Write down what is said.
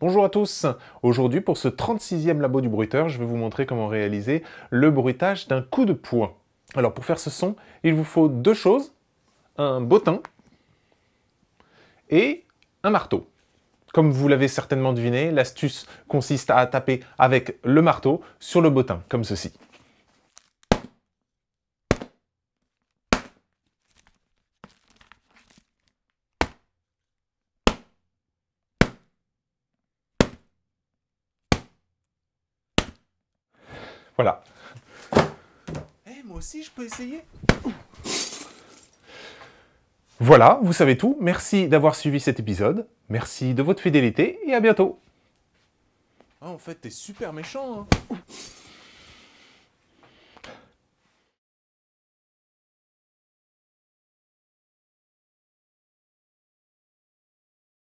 Bonjour à tous Aujourd'hui, pour ce 36e labo du bruiteur, je vais vous montrer comment réaliser le bruitage d'un coup de poing. Alors pour faire ce son, il vous faut deux choses, un bottin et un marteau. Comme vous l'avez certainement deviné, l'astuce consiste à taper avec le marteau sur le bottin, comme ceci. Voilà. Eh, moi aussi, je peux essayer. Voilà, vous savez tout. Merci d'avoir suivi cet épisode. Merci de votre fidélité et à bientôt. Ah, en fait, t'es super méchant. Hein.